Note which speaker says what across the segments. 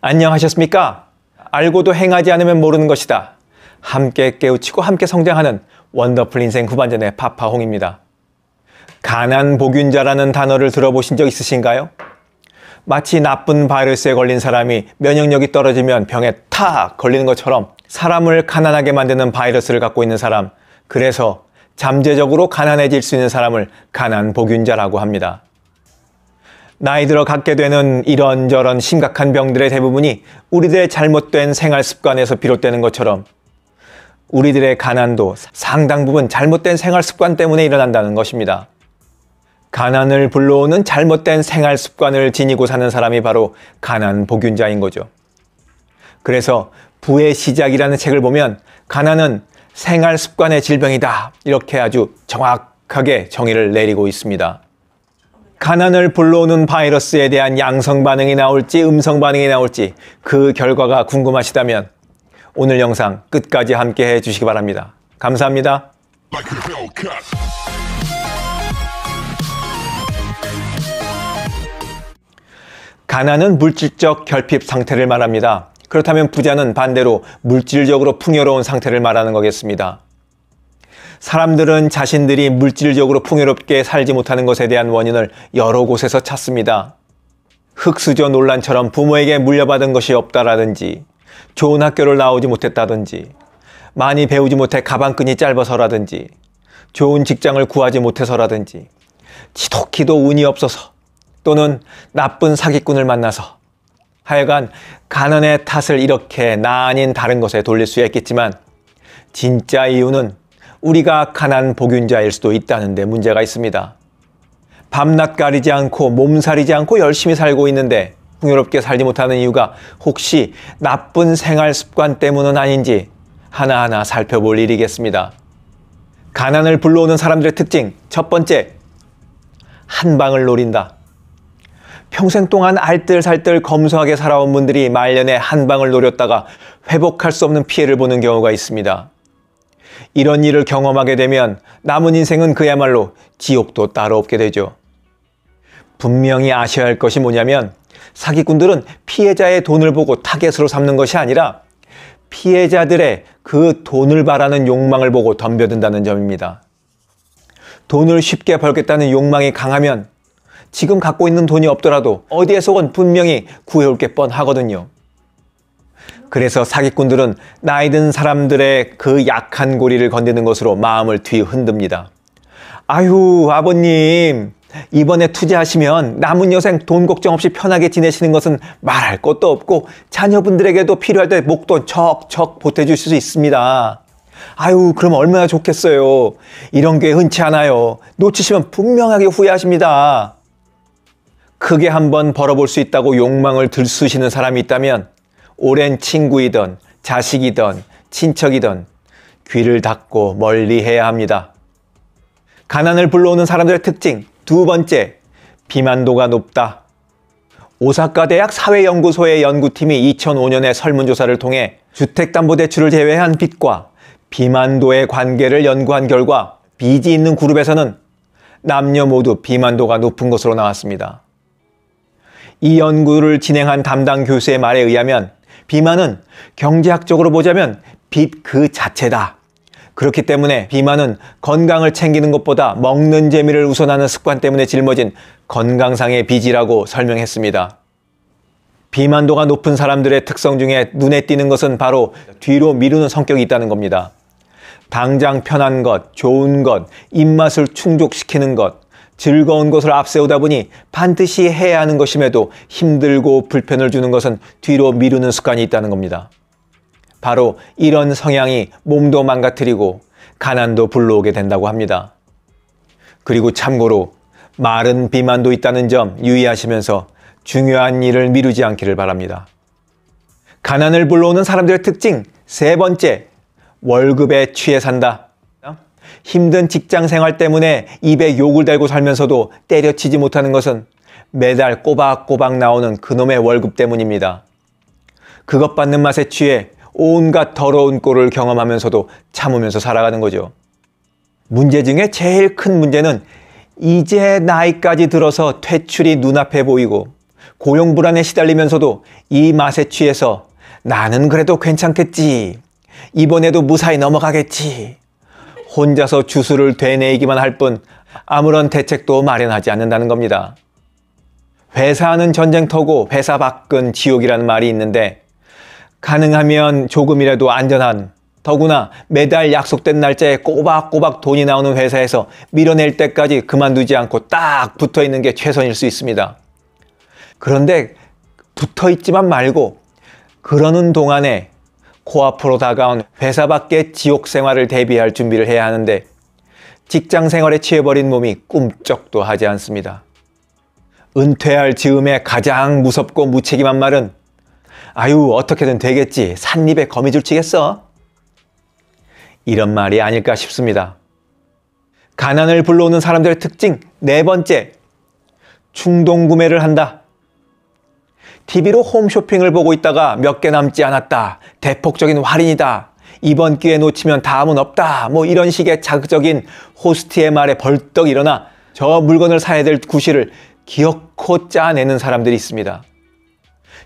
Speaker 1: 안녕하셨습니까? 알고도 행하지 않으면 모르는 것이다. 함께 깨우치고 함께 성장하는 원더풀 인생 후반전의 파파홍입니다. 가난 복균자라는 단어를 들어보신 적 있으신가요? 마치 나쁜 바이러스에 걸린 사람이 면역력이 떨어지면 병에 탁 걸리는 것처럼 사람을 가난하게 만드는 바이러스를 갖고 있는 사람, 그래서 잠재적으로 가난해질 수 있는 사람을 가난 복균자라고 합니다. 나이 들어 갖게 되는 이런저런 심각한 병들의 대부분이 우리들의 잘못된 생활 습관에서 비롯되는 것처럼 우리들의 가난도 상당 부분 잘못된 생활 습관 때문에 일어난다는 것입니다. 가난을 불러오는 잘못된 생활 습관을 지니고 사는 사람이 바로 가난 복균자인 거죠. 그래서 부의 시작이라는 책을 보면 가난은 생활 습관의 질병이다. 이렇게 아주 정확하게 정의를 내리고 있습니다. 가난을 불러오는 바이러스에 대한 양성 반응이 나올지 음성 반응이 나올지 그 결과가 궁금하시다면 오늘 영상 끝까지 함께 해 주시기 바랍니다. 감사합니다. 가난은 물질적 결핍 상태를 말합니다. 그렇다면 부자는 반대로 물질적으로 풍요로운 상태를 말하는 거겠습니다. 사람들은 자신들이 물질적으로 풍요롭게 살지 못하는 것에 대한 원인을 여러 곳에서 찾습니다. 흙수저 논란처럼 부모에게 물려받은 것이 없다라든지, 좋은 학교를 나오지 못했다든지, 많이 배우지 못해 가방끈이 짧아서라든지, 좋은 직장을 구하지 못해서라든지, 지독히도 운이 없어서, 또는 나쁜 사기꾼을 만나서, 하여간 가난의 탓을 이렇게 나 아닌 다른 것에 돌릴 수 있겠지만, 진짜 이유는 우리가 가난 복윤자일 수도 있다는데 문제가 있습니다. 밤낮 가리지 않고 몸살이지 않고 열심히 살고 있는데 풍요롭게 살지 못하는 이유가 혹시 나쁜 생활 습관 때문은 아닌지 하나하나 살펴볼 일이겠습니다. 가난을 불러오는 사람들의 특징 첫 번째 한 방을 노린다. 평생 동안 알뜰살뜰 검소하게 살아온 분들이 말년에 한 방을 노렸다가 회복할 수 없는 피해를 보는 경우가 있습니다. 이런 일을 경험하게 되면 남은 인생은 그야말로 지옥도 따로 없게 되죠. 분명히 아셔야 할 것이 뭐냐면 사기꾼들은 피해자의 돈을 보고 타겟으로 삼는 것이 아니라 피해자들의 그 돈을 바라는 욕망을 보고 덤벼든다는 점입니다. 돈을 쉽게 벌겠다는 욕망이 강하면 지금 갖고 있는 돈이 없더라도 어디에서건 분명히 구해올 게 뻔하거든요. 그래서 사기꾼들은 나이 든 사람들의 그 약한 고리를 건드는 것으로 마음을 뒤흔듭니다. 아유, 아버님. 이번에 투자하시면 남은 여생 돈 걱정 없이 편하게 지내시는 것은 말할 것도 없고 자녀분들에게도 필요할 때 목돈 척척 보태주실 수 있습니다. 아유, 그럼 얼마나 좋겠어요. 이런 게 흔치 않아요. 놓치시면 분명하게 후회하십니다. 크게 한번 벌어볼 수 있다고 욕망을 들쑤시는 사람이 있다면 오랜 친구이던 자식이던 친척이던 귀를 닫고 멀리 해야 합니다. 가난을 불러오는 사람들의 특징 두 번째, 비만도가 높다. 오사카 대학 사회연구소의 연구팀이 2005년에 설문조사를 통해 주택담보대출을 제외한 빚과 비만도의 관계를 연구한 결과 빚이 있는 그룹에서는 남녀 모두 비만도가 높은 것으로 나왔습니다. 이 연구를 진행한 담당 교수의 말에 의하면 비만은 경제학적으로 보자면 빛 그 자체다. 그렇기 때문에 비만은 건강을 챙기는 것보다 먹는 재미를 우선하는 습관 때문에 짊어진 건강상의 빚이라고 설명했습니다. 비만도가 높은 사람들의 특성 중에 눈에 띄는 것은 바로 뒤로 미루는 성격이 있다는 겁니다. 당장 편한 것, 좋은 것, 입맛을 충족시키는 것, 즐거운 것을 앞세우다 보니 반드시 해야 하는 것임에도 힘들고 불편을 주는 것은 뒤로 미루는 습관이 있다는 겁니다. 바로 이런 성향이 몸도 망가뜨리고 가난도 불러오게 된다고 합니다. 그리고 참고로 마른 비만도 있다는 점 유의하시면서 중요한 일을 미루지 않기를 바랍니다. 가난을 불러오는 사람들의 특징 세 번째, 월급에 취해 산다. 힘든 직장 생활 때문에 입에 욕을 달고 살면서도 때려치지 못하는 것은 매달 꼬박꼬박 나오는 그놈의 월급 때문입니다. 그것 받는 맛에 취해 온갖 더러운 꼴을 경험하면서도 참으면서 살아가는 거죠. 문제 중에 제일 큰 문제는 이제 나이까지 들어서 퇴출이 눈앞에 보이고 고용 불안에 시달리면서도 이 맛에 취해서 나는 그래도 괜찮겠지. 이번에도 무사히 넘어가겠지. 혼자서 주술을 되뇌이기만 할 뿐 아무런 대책도 마련하지 않는다는 겁니다. 회사는 전쟁터고 회사 밖은 지옥이라는 말이 있는데 가능하면 조금이라도 안전한 더구나 매달 약속된 날짜에 꼬박꼬박 돈이 나오는 회사에서 밀어낼 때까지 그만두지 않고 딱 붙어 있는 게 최선일 수 있습니다. 그런데 붙어 있지만 말고 그러는 동안에 코앞으로 다가온 회사 밖의 지옥 생활을 대비할 준비를 해야 하는데 직장 생활에 취해버린 몸이 꿈쩍도 하지 않습니다. 은퇴할 즈음에 가장 무섭고 무책임한 말은 아유 어떻게든 되겠지 산입에 거미줄 치겠어? 이런 말이 아닐까 싶습니다. 가난을 불러오는 사람들의 특징 네 번째 충동 구매를 한다. TV로 홈쇼핑을 보고 있다가 몇 개 남지 않았다. 대폭적인 할인이다. 이번 기회 놓치면 다음은 없다. 뭐 이런 식의 자극적인 호스트의 말에 벌떡 일어나 저 물건을 사야 될 구실을 기어코 짜내는 사람들이 있습니다.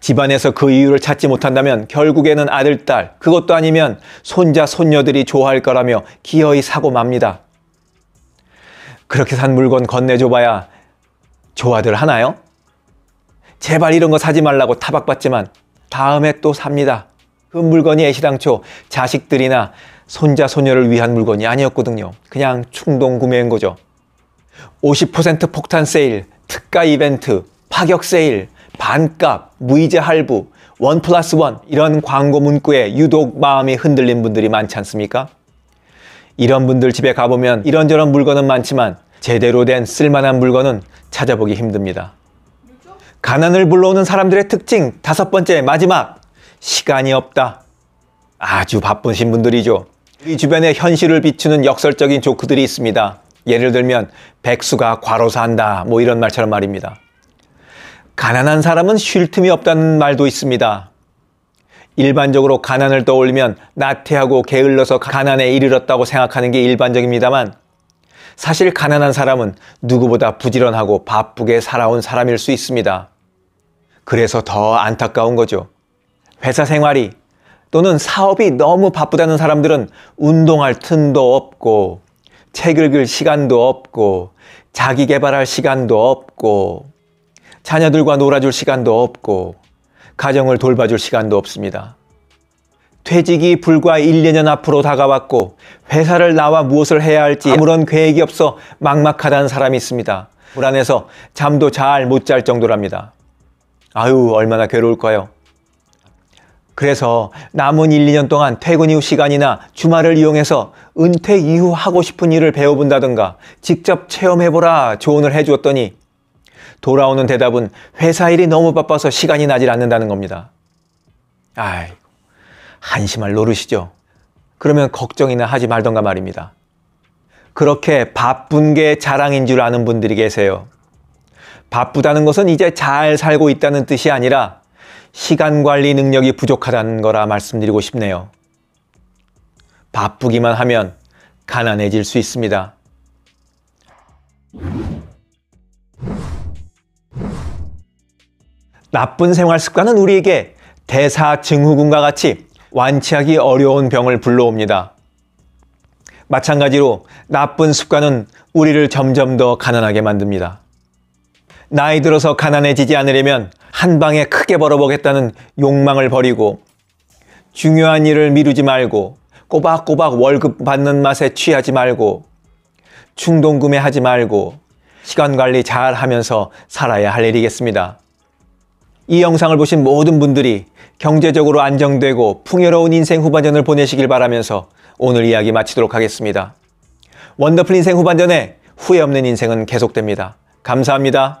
Speaker 1: 집안에서 그 이유를 찾지 못한다면 결국에는 아들, 딸, 그것도 아니면 손자, 손녀들이 좋아할 거라며 기어이 사고 맙니다. 그렇게 산 물건 건네줘봐야 좋아들 하나요? 제발 이런 거 사지 말라고 타박받지만 다음에 또 삽니다. 그 물건이 애시당초 자식들이나 손자, 손녀를 위한 물건이 아니었거든요. 그냥 충동 구매인 거죠. 50% 폭탄 세일, 특가 이벤트, 파격 세일, 반값, 무이자 할부, 원 플러스 원 이런 광고 문구에 유독 마음이 흔들린 분들이 많지 않습니까? 이런 분들 집에 가보면 이런저런 물건은 많지만 제대로 된 쓸만한 물건은 찾아보기 힘듭니다. 가난을 불러오는 사람들의 특징 다섯 번째 마지막 시간이 없다. 아주 바쁜신 분들이죠. 우리 주변에 현실을 비추는 역설적인 조크들이 있습니다. 예를 들면 백수가 과로사 한다 뭐 이런 말처럼 말입니다. 가난한 사람은 쉴 틈이 없다는 말도 있습니다. 일반적으로 가난을 떠올리면 나태하고 게을러서 가난에 이르렀다고 생각하는 게 일반적입니다만 사실 가난한 사람은 누구보다 부지런하고 바쁘게 살아온 사람일 수 있습니다. 그래서 더 안타까운 거죠. 회사 생활이 또는 사업이 너무 바쁘다는 사람들은 운동할 틈도 없고, 책 읽을 시간도 없고, 자기 개발할 시간도 없고, 자녀들과 놀아줄 시간도 없고, 가정을 돌봐줄 시간도 없습니다. 퇴직이 불과 1년 2 앞으로 다가왔고 회사를 나와 무엇을 해야 할지 아무런 계획이 없어 막막하다는 사람이 있습니다. 불안해서 잠도 잘 못 잘 정도랍니다. 아유 얼마나 괴로울까요? 그래서 남은 1, 2년 동안 퇴근 이후 시간이나 주말을 이용해서 은퇴 이후 하고 싶은 일을 배워본다든가 직접 체험해보라 조언을 해주었더니 돌아오는 대답은 회사 일이 너무 바빠서 시간이 나질 않는다는 겁니다. 아이고, 한심할 노릇이죠. 그러면 걱정이나 하지 말던가 말입니다. 그렇게 바쁜 게 자랑인 줄 아는 분들이 계세요. 바쁘다는 것은 이제 잘 살고 있다는 뜻이 아니라 시간 관리 능력이 부족하다는 거라 말씀드리고 싶네요. 바쁘기만 하면 가난해질 수 있습니다. 나쁜 생활 습관은 우리에게 대사 증후군과 같이 완치하기 어려운 병을 불러옵니다. 마찬가지로 나쁜 습관은 우리를 점점 더 가난하게 만듭니다. 나이 들어서 가난해지지 않으려면 한 방에 크게 벌어보겠다는 욕망을 버리고 중요한 일을 미루지 말고 꼬박꼬박 월급 받는 맛에 취하지 말고 충동 구매하지 말고 시간 관리 잘 하면서 살아야 할 일이겠습니다. 이 영상을 보신 모든 분들이 경제적으로 안정되고 풍요로운 인생 후반전을 보내시길 바라면서 오늘 이야기 마치도록 하겠습니다. 원더풀 인생 후반전에 후회 없는 인생은 계속됩니다. 감사합니다.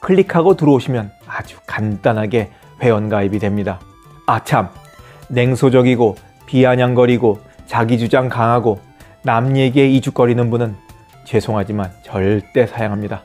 Speaker 1: 클릭하고 들어오시면 아주 간단하게 회원가입이 됩니다. 아 참, 냉소적이고 비아냥거리고 자기주장 강하고 남 얘기에 이죽거리는 분은 죄송하지만 절대 사양합니다.